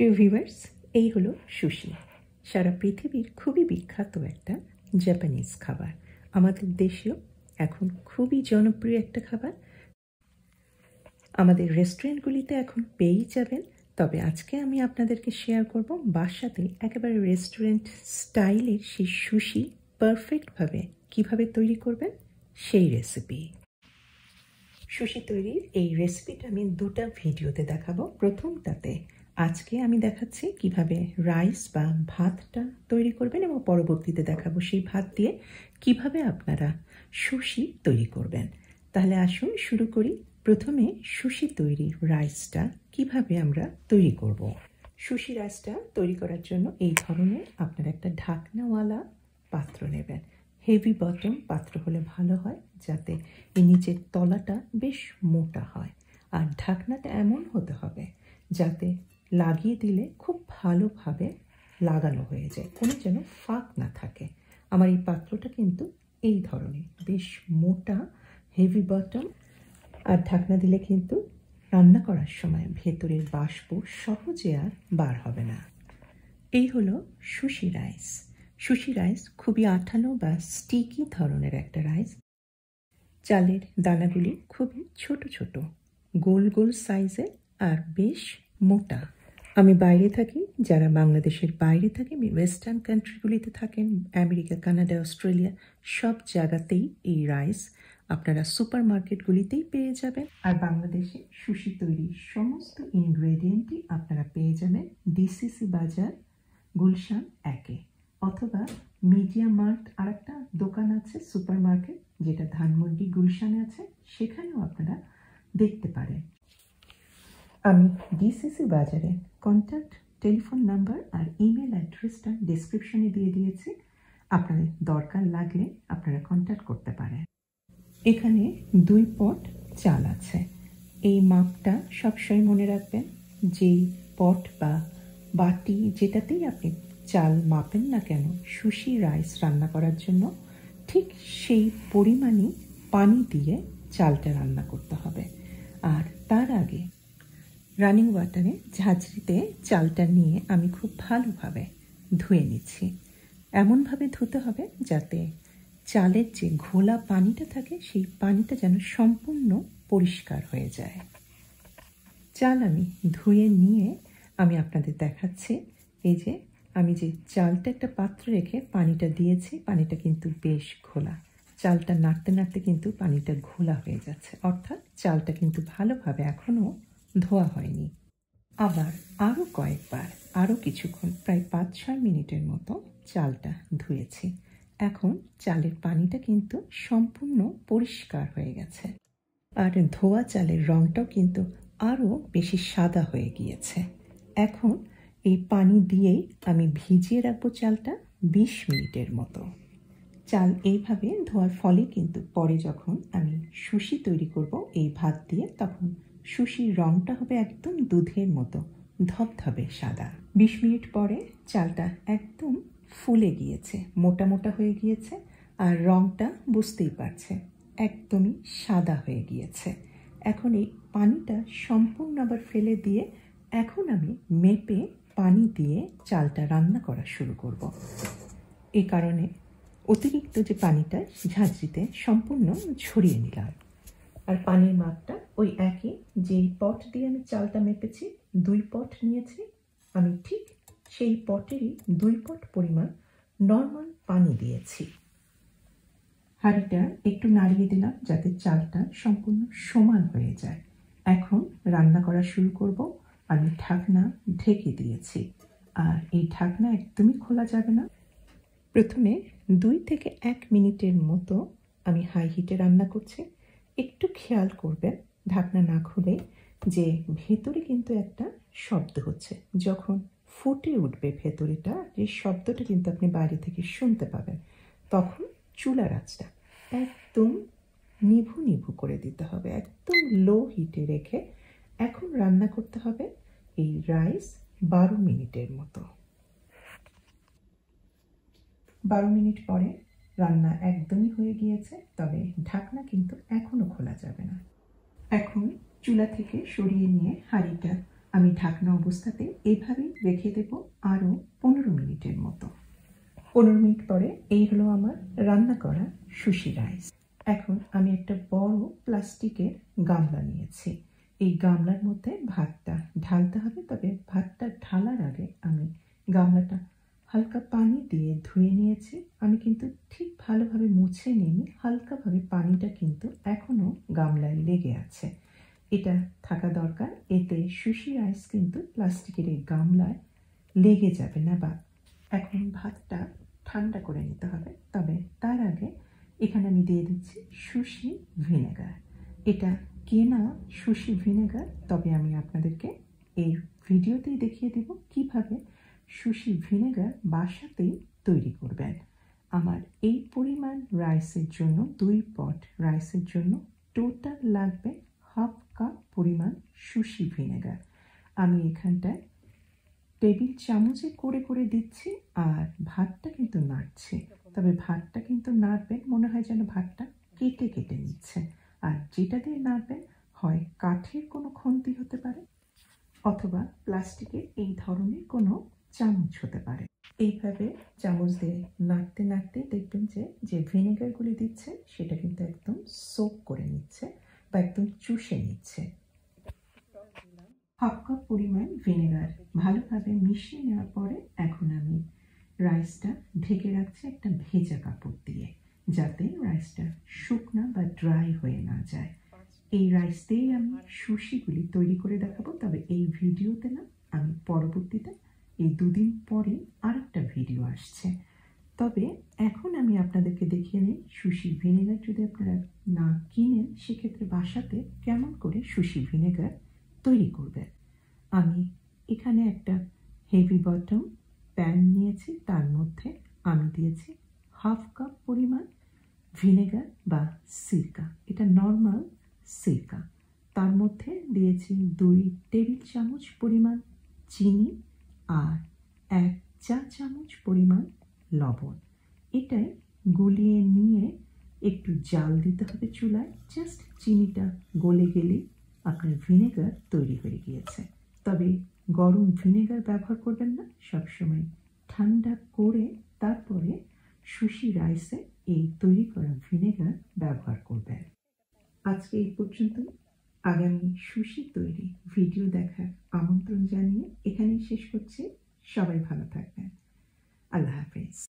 প্রিয় ভিউয়ার্স এই হলো সুশি সারা পৃথিবীর খুবই বিখ্যাত একটা জাপানিজ খাবার আমাদের দেশেও এখন খুবই জনপ্রিয় একটা খাবার আমাদের রেস্টুরেন্টগুলিতে এখন পেয়েই যাবেন তবে আজকে আমি আপনাদেরকে শেয়ার করব বাসাতে একেবারে রেস্টুরেন্ট স্টাইলের সেই সুশি পারফেক্টভাবে কিভাবে তৈরি করবেন সেই রেসিপি সুশি তৈরির এই রেসিপিটা আমি দুটা ভিডিওতে দেখাবো প্রথমটাতে আজকে আমি দেখাচ্ছি কিভাবে রাইস বা ভাতটা তৈরি করবেন এবং পরবর্তীতে দেখাবো সেই ভাত দিয়ে কিভাবে আপনারা সুশি তৈরি করবেন তাহলে আসুন শুরু করি প্রথমে সুশি তৈরি রাইসটা কিভাবে আমরা তৈরি করব। সুশি রাইসটা তৈরি করার জন্য এই ধরনের আপনারা একটা ঢাকনাওয়ালা পাত্র নেবেন হেভি বটম পাত্র হলে ভালো হয় যাতে এই নিচের তলাটা বেশ মোটা হয় আর ঢাকনাটা এমন হতে হবে যাতে লাগিয়ে দিলে খুব ভালোভাবে লাগানো হয়ে যায় কোনো যেন ফাঁক না থাকে আমার এই পাত্রটা কিন্তু এই ধরনের বেশ মোটা হেভি বটম আর ঢাকনা দিলে কিন্তু রান্না করার সময় ভেতরের বাষ্প সহজে আর বার হবে না এই হলো সুশি রাইস সুশি রাইস খুবই আঠালো বা স্টিকি ধরনের একটা রাইস চালের দানাগুলি খুবই ছোট ছোট গোল গোল সাইজের আর বেশ মোটা আমি বাইরে থাকি যারা বাংলাদেশের বাইরে থাকে ওয়েস্টার্ন কান্ট্রিগুলিতে থাকেন আমেরিকা কানাডা অস্ট্রেলিয়া সব জায়গাতেই এই রাইস আপনারা সুপার মার্কেটগুলিতেই পেয়ে যাবেন আর বাংলাদেশে সুশি তৈরি সমস্ত ইনগ্রেডিয়েন্টই আপনারা পেয়ে যাবেন ডিসিসি বাজার গুলশান একে অথবা মিডিয়া মার্ট আর একটা দোকান আছে সুপার মার্কেট যেটা ধানমন্ডি গুলশানে আছে সেখানেও আপনারা দেখতে পারেন আমি ডিসিসি বাজারে কন্ট্যাক্ট টেলিফোন নাম্বার আর ইমেল অ্যাড্রেসটা ডিসক্রিপশনে দিয়ে দিয়েছি আপনাদের দরকার লাগলে আপনারা কন্ট্যাক্ট করতে পারেন এখানে দুই পট চাল আছে এই মাপটা সবসময় মনে রাখবেন যেই পট বা বাটি যেটাতেই আপনি চাল মাপেন না কেন সুশি রাইস রান্না করার জন্য ঠিক সেই পরিমাণই পানি দিয়ে চালটা রান্না করতে হবে আর তার আগে রানিং ওয়াটারে ঝাঁঝরিতে চালটা নিয়ে আমি খুব ভালোভাবে ধুয়ে নিচ্ছি এমনভাবে ধুতে হবে যাতে চালের যে ঘোলা পানিটা থাকে সেই পানিটা যেন সম্পূর্ণ পরিষ্কার হয়ে যায় চাল আমি ধুয়ে নিয়ে আমি আপনাদের দেখাচ্ছি এই যে আমি যে চালটা একটা পাত্র রেখে পানিটা দিয়েছি পানিটা কিন্তু বেশ ঘোলা চালটা নাড়তে নাড়তে কিন্তু পানিটা ঘোলা হয়ে যাচ্ছে অর্থাৎ চালটা কিন্তু ভালোভাবে এখনও ধোয়া হয়নি আবার আরও কয়েকবার আরও কিছুক্ষণ প্রায় পাঁচ ছয় মিনিটের মতো চালটা ধুয়েছি এখন চালের পানিটা কিন্তু সম্পূর্ণ পরিষ্কার হয়ে গেছে আর ধোয়া চালের রঙটাও কিন্তু আরও বেশি সাদা হয়ে গিয়েছে এখন এই পানি দিয়েই আমি ভিজিয়ে রাখবো চালটা বিশ মিনিটের মতো চাল এইভাবে ধোয়ার ফলে কিন্তু পরে যখন আমি সুশি তৈরি করব এই ভাত দিয়ে তখন সুশির রঙটা হবে একদম দুধের মতো ধবধবে সাদা বিশ মিনিট পরে চালটা একদম ফুলে গিয়েছে মোটা মোটা হয়ে গিয়েছে আর রঙটা বুঝতেই পারছে একদমই সাদা হয়ে গিয়েছে এখন এই পানিটা সম্পূর্ণ আবার ফেলে দিয়ে এখন আমি মেপে পানি দিয়ে চালটা রান্না করা শুরু করব। এ কারণে অতিরিক্ত যে পানিটা ঝাঁঝরিতে সম্পূর্ণ ছড়িয়ে নিলাম আর পানির মাপটা ওই একই যেই পট দিয়ে আমি চালটা মেপেছি দুই পট নিয়েছি আমি ঠিক সেই পটেরই দুই পট পরিমাণ নর্মাল পানি দিয়েছি হাঁড়িটা একটু নাড়িয়ে দিলাম যাতে চালটা সম্পূর্ণ সমান হয়ে যায় এখন রান্না করা শুরু করব আমি ঢাকনা ঢেকে দিয়েছি আর এই ঢাকনা একদমই খোলা যাবে না প্রথমে দুই থেকে এক মিনিটের মতো আমি হাই হিটে রান্না করছি একটু খেয়াল করবেন ঢাকনা না খুলে যে ভেতরে কিন্তু একটা শব্দ হচ্ছে যখন ফুটে উঠবে ভেতরেটা যে শব্দটা কিন্তু আপনি বাইরে থেকে শুনতে পাবেন তখন চুলার আঁচটা একদম নিভু নিভু করে দিতে হবে একদম লো হিটে রেখে এখন রান্না করতে হবে এই রাইস বারো মিনিটের মতো বারো মিনিট পরে রান্না একদমই হয়ে গিয়েছে তবে ঢাকনা কিন্তু এখনও খোলা যাবে না এখন চুলা থেকে সরিয়ে নিয়ে হাঁড়িটা আমি ঢাকনা অবস্থাতে এভাবেই রেখে দেব আরও পনেরো মিনিটের মতো পনেরো মিনিট পরে এই হলো আমার রান্না করা সুশি রাইস এখন আমি একটা বড় প্লাস্টিকের গামলা নিয়েছি এই গামলার মধ্যে ভাতটা ঢালতে হবে তবে ভাতটা ঢালার আগে আমি গামলাটা হালকা পানি দিয়ে ধুয়ে নিয়েছি আমি কিন্তু ঠিক ভালোভাবে মুছে নিইনি হালকাভাবে পানিটা কিন্তু এখনও গামলায় লেগে আছে এটা থাকা দরকার এতে সুশি রাইস কিন্তু প্লাস্টিকের এই গামলায় লেগে যাবে না বা এখন ভাতটা ঠান্ডা করে নিতে হবে তবে তার আগে এখানে আমি দিয়ে দিচ্ছি সুশি ভিনেগার এটা কেনা সুশি ভিনেগার তবে আমি আপনাদেরকে এই ভিডিওতেই দেখিয়ে দেব কিভাবে সুশি ভিনেগার বাসাতেই তৈরি করবেন আমার এই পরিমাণ রাইসের জন্য দুই পট রাইসের জন্য টোটাল লাগবে হাফ কাপ পরিমাণ সুশি ভিনেগার আমি এখানটায় টেবিল চামচে করে করে দিচ্ছি আর ভাতটা কিন্তু নাড়ছে তবে ভাতটা কিন্তু নাড়বেন মনে হয় যেন ভাতটা কেটে কেটে নিচ্ছে আর যেটা দিয়ে নাড়বেন হয় কাঠের কোনো ক্ষতি হতে পারে অথবা প্লাস্টিকের এই ধরনের কোনো চামচ হতে পারে এইভাবে চামচ দিয়ে নাড়তে নাড়তে দেখবেন যে যে ভিনেগারগুলি দিচ্ছে সেটা কিন্তু একদম সোপ করে নিচ্ছে বা একদম চুষে নিচ্ছে হাফ কাপ পরিমাণ ভিনেগার ভালোভাবে মিশিয়ে নেওয়ার পরে এখন আমি রাইসটা ঢেকে রাখছি একটা ভেজা কাপড় দিয়ে যাতে রাইসটা শুকনা বা ড্রাই হয়ে না যায় এই রাইস দিয়েই আমি সুশিগুলি তৈরি করে দেখাবো তবে এই ভিডিওতে না আমি পরবর্তীতে এই দুদিন পরে আর একটা ভিডিও আসছে তবে এখন আমি আপনাদেরকে দেখিয়ে নিই সুশি ভিনেগার যদি আপনারা না কিনেন সেক্ষেত্রে বাসাতে কেমন করে সুশি ভিনেগার তৈরি করবেন আমি এখানে একটা হেভি বটম প্যান নিয়েছি তার মধ্যে আমি দিয়েছি হাফ কাপ পরিমাণ ভিনেগার বা সিরকা এটা নর্মাল সিরকা তার মধ্যে দিয়েছি দুই টেবিল চামচ পরিমাণ চিনি আর এক চা চামচ পরিমাণ লবণ এটাই গলিয়ে নিয়ে একটু জাল দিতে হবে চুলায় জাস্ট চিনিটা গলে গেলেই আপনার ভিনেগার তৈরি হয়ে গিয়েছে তবে গরম ভিনেগার ব্যবহার করবেন না সবসময় ঠান্ডা করে তারপরে সুশি রাইসে এই তৈরি করা ভিনেগার ব্যবহার করবেন আজকে এই পর্যন্ত আগামী সুশি তৈরি ভিডিও দেখার আমন্ত্রণ জানিয়ে এখানেই শেষ করছে সবাই ভালো থাকবেন আল্লাহ হাফেজ